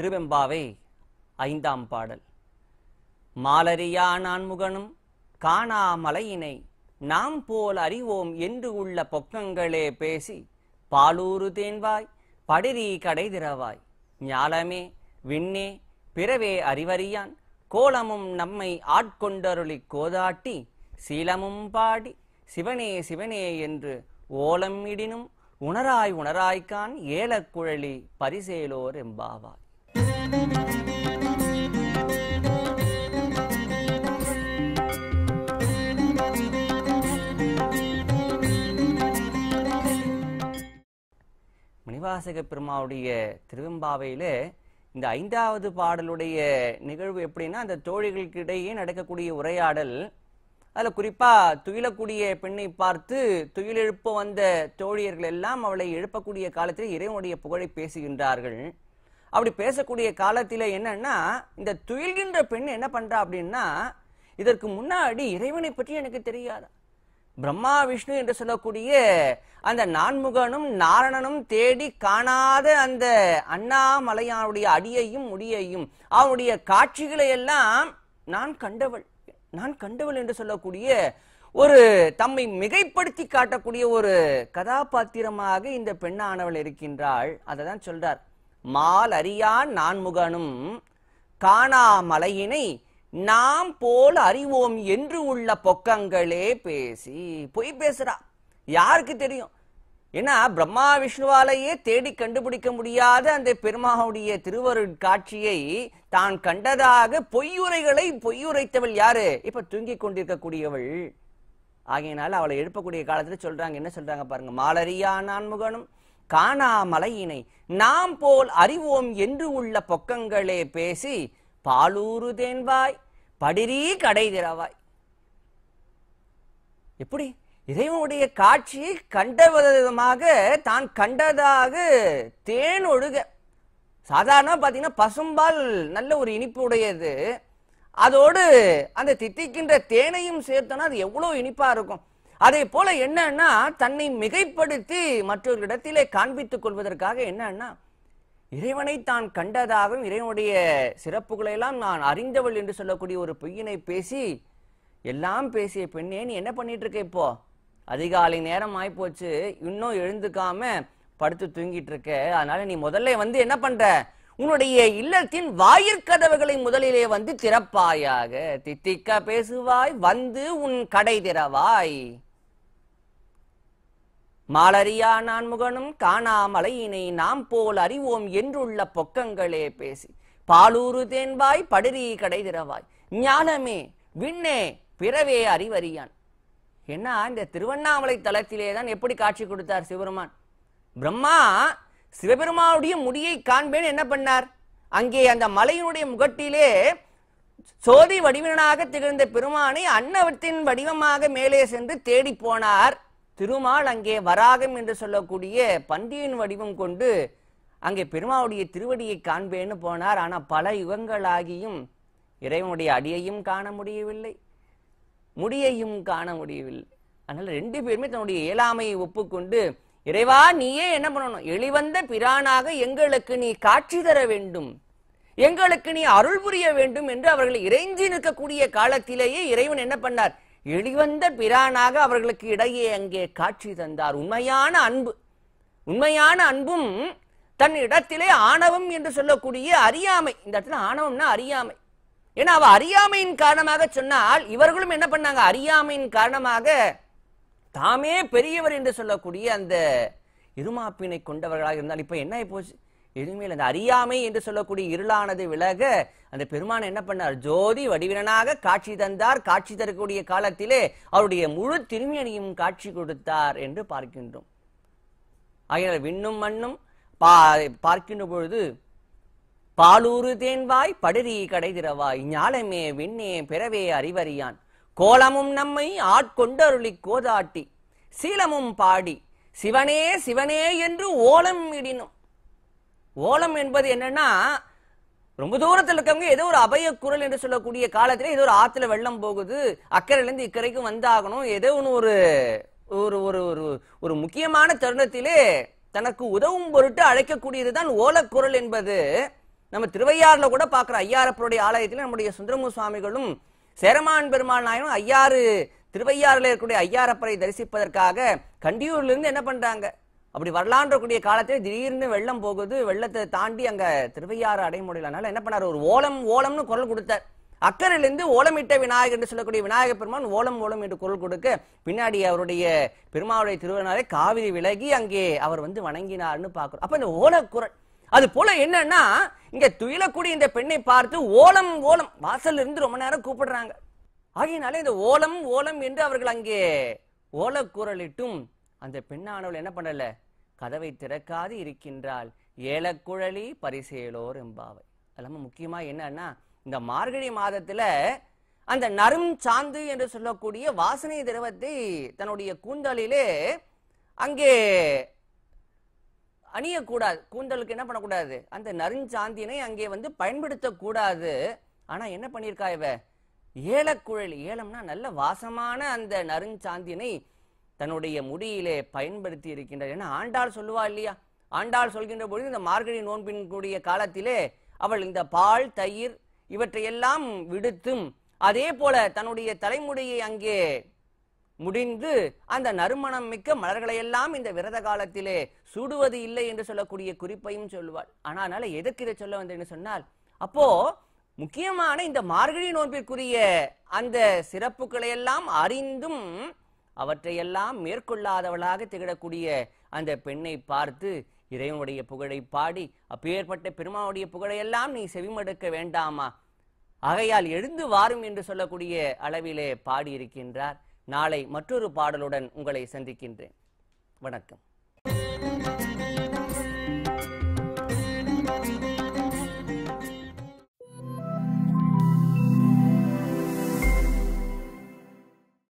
திருவெம்பாவை ஐந்தாம் பாடல் மாலரியா நான்முகனும் காணா மலையினை நாம் போல் அறிவோம் என்று உள்ள பொக்கங்களே பேசி பாலூரு தேன்வாய் படிரி கடை திறவாய் ஞாலமே விண்ணே பிறவே அறிவறியான் கோலமும் நம்மை ஆட்கொண்டருளிக் கோதாட்டி சீலமும் பாடி சிவனே சிவனே என்று ஓலம் இடினும் உணராய் உணராய்க்கான் ஏலக்குழலி பரிசேலோர் எம்பாவாய் மணிவாசக பெருமாவுடைய திருவெம்பாவையில் இந்த ஐந்தாவது பாடலுடைய நிகழ்வு எப்படின்னா அந்த தோழிகளுக்கு இடையே நடக்கக்கூடிய உரையாடல் அதில் குறிப்பாக துயிலக்கூடிய பெண்ணை பார்த்து துயிலெழுப்ப வந்த தோழியர்கள் எல்லாம் அவளை எழுப்பக்கூடிய காலத்தில் இறைவனுடைய புகழை பேசுகின்றார்கள் அப்படி பேசக்கூடிய காலத்தில் என்னன்னா இந்த துயில்கின்ற பெண் என்ன பண்றா அப்படின்னா இதற்கு முன்னாடி இறைவனை பற்றி எனக்கு தெரியாது பிரம்மா விஷ்ணு என்று சொல்லக்கூடிய அந்த நான்முகனும் நாரணனும் தேடி காணாத அந்த அண்ணாமலையானுடைய அடியையும் முடியையும் அவனுடைய காட்சிகளை எல்லாம் நான் கண்டவள் நான் கண்டவள் என்று சொல்லக்கூடிய ஒரு தம்மை மிகைப்படுத்தி காட்டக்கூடிய ஒரு கதாபாத்திரமாக இந்த பெண்ணானவள் இருக்கின்றாள் அதை தான் சொல்றார் மால் அறியான் நான்முகனும் காணாமலையினை நாம் போல் அறிவோம் என்று உள்ள பொக்கங்களே பேசி பொய் பேசுறா யாருக்கு தெரியும் ஏன்னா பிரம்மா விஷ்ணுவாலேயே தேடி கண்டுபிடிக்க முடியாத அந்த பெருமாவுடைய திருவருட்காட்சியை தான் கண்டதாக பொய்யுரைகளை பொய்யுரைத்தவள் யாரு இப்ப தூங்கி கொண்டிருக்கக்கூடியவள் ஆகையினால அவளை எழுப்பக்கூடிய காலத்துல சொல்றாங்க என்ன சொல்றாங்க பாருங்க மாலரியா நான்முகனும் காணாமலையினை நாம் போல் அறிவோம் என்று உள்ள பொக்கங்களே பேசி பாலூரு தேன்வாய் படிரீ திறவாய் எப்படி இறைவனுடைய காட்சியை கண்டவிதமாக தான் கண்டதாக தேன் ஒழுக சாதாரண பார்த்தீங்கன்னா பசும்பால் நல்ல ஒரு இனிப்பு உடையது அதோடு அந்த தித்திக்கின்ற தேனையும் சேர்த்தோன்னா அது எவ்வளோ இனிப்பாக இருக்கும் அதே போல என்னன்னா தன்னை மிகைப்படுத்தி மற்றொரு காண்பித்துக் கொள்வதற்காக என்னன்னா இறைவனை தான் கண்டதாகவும் இறைவனுடைய சிறப்புகளை எல்லாம் நான் அறிந்தவள் என்று சொல்லக்கூடிய ஒரு பொய்யினை பேசி எல்லாம் பேசிய பெண்ணே நீ என்ன பண்ணிட்டு இருக்க இப்போ அதிகாலை நேரம் ஆயிப்போச்சு இன்னும் எழுந்துக்காம படுத்து தூங்கிட்டு இருக்க அதனால நீ முதல்ல வந்து என்ன பண்ற உன்னுடைய இல்லத்தின் வாயிற்கதவுகளை முதலிலே வந்து திறப்பாயாக தித்திக்க பேசுவாய் வந்து உன் கடை திறவாய் மாலறியா நான் முகனும் காணாமலையினை நாம் போல் அறிவோம் என்றுள்ள பொக்கங்களே பேசி பாலூரு தேன்பாய் படுரி கடை திறவாய் ஞானமே விண்ணே பிறவே அறிவறியான் என்ன இந்த திருவண்ணாமலை தளத்திலே தான் எப்படி காட்சி கொடுத்தார் சிவபெருமான் பிரம்மா சிவபெருமானுடைய முடியை காண்பேன் என்ன பண்ணார் அங்கே அந்த மலையினுடைய முகட்டிலே சோதி வடிவனாக திகழ்ந்த பெருமானை அன்னவத்தின் வடிவமாக மேலே சென்று தேடி போனார் திருமால் அங்கே வராகம் என்று சொல்லக்கூடிய பந்தியின் வடிவம் கொண்டு அங்கே பெருமாவுடைய திருவடியை காண்பேன்னு போனார் ஆனால் பல யுகங்களாகியும் இறைவனுடைய அடியையும் காண முடியவில்லை முடியையும் காண முடியவில்லை அதனால் ரெண்டு பேருமே தன்னுடைய இயலாமையை ஒப்புக்கொண்டு இறைவா நீயே என்ன பண்ணணும் எளிவந்த பிரானாக எங்களுக்கு நீ காட்சி தர வேண்டும் எங்களுக்கு நீ அருள் புரிய வேண்டும் என்று அவர்கள் இறைஞ்சி நிற்கக்கூடிய காலத்திலேயே இறைவன் என்ன பண்ணார் எளிவந்த பிரானாக அவர்களுக்கு இடையே அங்கே காட்சி தந்தார் உண்மையான அன்பு உண்மையான அன்பும் தன் இடத்திலே ஆணவம் என்று சொல்லக்கூடிய அறியாமை இந்த இடத்துல ஆணவம்னா அறியாமை ஏன்னா அவ அறியாமையின் காரணமாக சொன்னால் இவர்களும் என்ன பண்ணாங்க அறியாமையின் காரணமாக தாமே பெரியவர் என்று சொல்லக்கூடிய அந்த இருமாப்பினை கொண்டவர்களாக இருந்தால் இப்போ என்ன போச்சு எதுவுமே அந்த அறியாமை என்று சொல்லக்கூடிய இருளானது விலக அந்த பெருமான் என்ன பண்ணார் ஜோதி வடிவினனாக காட்சி தந்தார் காட்சி தரக்கூடிய காலத்திலே அவருடைய முழு திருமியணியும் காட்சி கொடுத்தார் என்று பார்க்கின்றோம் ஆகினால் விண்ணும் மண்ணும் பா பார்க்கின்ற பொழுது பாலூறு தேன்வாய் படுரி கடை திரவாய் ஞாலமே விண்ணே பிறவே அறிவறியான் கோலமும் நம்மை ஆட்கொண்டருளி கோதாட்டி சீலமும் பாடி சிவனே சிவனே என்று ஓலம் இடினும் ஓலம் என்பது என்னன்னா ரொம்ப தூரத்தில் இருக்கவங்க ஏதோ ஒரு அபய குரல் என்று சொல்லக்கூடிய காலத்திலே ஏதோ ஒரு ஆத்துல வெள்ளம் போகுது அக்கறையிலேருந்து இக்கரைக்கும் வந்தாகணும் ஏதோ ஒன்று ஒரு ஒரு ஒரு ஒரு ஒரு முக்கியமான தருணத்திலே தனக்கு உதவும் பொருட்டு அழைக்கக்கூடியது தான் ஓலக்குரல் என்பது நம்ம திருவையாறுல கூட பார்க்குற ஐயாரப்பருடைய ஆலயத்தில் நம்முடைய சுந்தரமு சுவாமிகளும் சேரமான் பெருமாள் நாயனும் ஐயாறு திருவையாறுல இருக்கக்கூடிய ஐயாரப்பரை தரிசிப்பதற்காக கண்டியூர்லேருந்து என்ன பண்றாங்க அப்படி வரலான்றக்கூடிய காலத்திலே திடீர்னு வெள்ளம் போகுது வெள்ளத்தை தாண்டி அங்க திருவையாறு அடைய என்ன பண்ணார் ஒரு ஓலம் ஓலம்னு குரல் கொடுத்தார் அக்கறையிலிருந்து ஓலமிட்ட விநாயகர் என்று சொல்லக்கூடிய விநாயகர் பெருமான் ஓலம் ஓலம் என்று குரல் கொடுக்க பின்னாடி அவருடைய பெருமாவுடைய திருவனாலே காவிரி விலகி அங்கே அவர் வந்து வணங்கினார்னு பார்க்கிறோம் அப்ப இந்த ஓலக்குரல் அது போல என்னன்னா இங்க துயிலக்கூடிய இந்த பெண்ணை பார்த்து ஓலம் ஓலம் வாசல்ல இருந்து ரொம்ப நேரம் கூப்பிடுறாங்க ஆகையினாலே இந்த ஓலம் ஓலம் என்று அவர்கள் அங்கே ஓலக்குரலிட்டும் அந்த பெண்ணானவள் என்ன பண்ணல கதவை திறக்காது இருக்கின்றால் ஏலக்குழலி பரிசேலோர் என்பாவை அல்லாம முக்கியமாக என்னன்னா இந்த மார்கழி மாதத்தில் அந்த நரும் சாந்து என்று சொல்லக்கூடிய வாசனை திரவத்தை தன்னுடைய கூந்தலிலே அங்கே அணியக்கூடாது கூந்தலுக்கு என்ன பண்ணக்கூடாது அந்த நறுஞ்சாந்தினை அங்கே வந்து பயன்படுத்தக்கூடாது ஆனால் என்ன பண்ணியிருக்கா இவ ஏலக்குழல் ஏலம்னா நல்ல வாசமான அந்த நறுஞ்சாந்தினை தன்னுடைய முடியிலே பயன்படுத்தி இருக்கின்றார் ஏன்னா ஆண்டாள் சொல்லுவா இல்லையா ஆண்டாள் சொல்கின்ற பொழுது இந்த மார்கழி நோன்பின்கூடிய காலத்திலே அவள் இந்த பால் தயிர் இவற்றையெல்லாம் விடுத்தும் அதே போல தன்னுடைய தலைமுடியை அங்கே முடிந்து அந்த நறுமணம் மிக்க மலர்களையெல்லாம் இந்த விரத காலத்திலே சுடுவது இல்லை என்று சொல்லக்கூடிய குறிப்பையும் சொல்லுவாள் ஆனால் எதுக்கு எதற்கு இதை சொல்ல வந்தேன்னு சொன்னால் அப்போ முக்கியமான இந்த மார்கழி நோன்பிற்குரிய அந்த சிறப்புகளை எல்லாம் அறிந்தும் அவற்றையெல்லாம் மேற்கொள்ளாதவளாக திகழக்கூடிய அந்த பெண்ணை பார்த்து இறைவனுடைய புகழை பாடி அப்பேற்பட்ட பெருமாவுடைய புகழையெல்லாம் நீ செவிமடுக்க வேண்டாமா ஆகையால் எழுந்து வாரும் என்று சொல்லக்கூடிய அளவிலே பாடியிருக்கின்றார் நாளை மற்றொரு பாடலுடன் உங்களை சந்திக்கின்றேன் வணக்கம்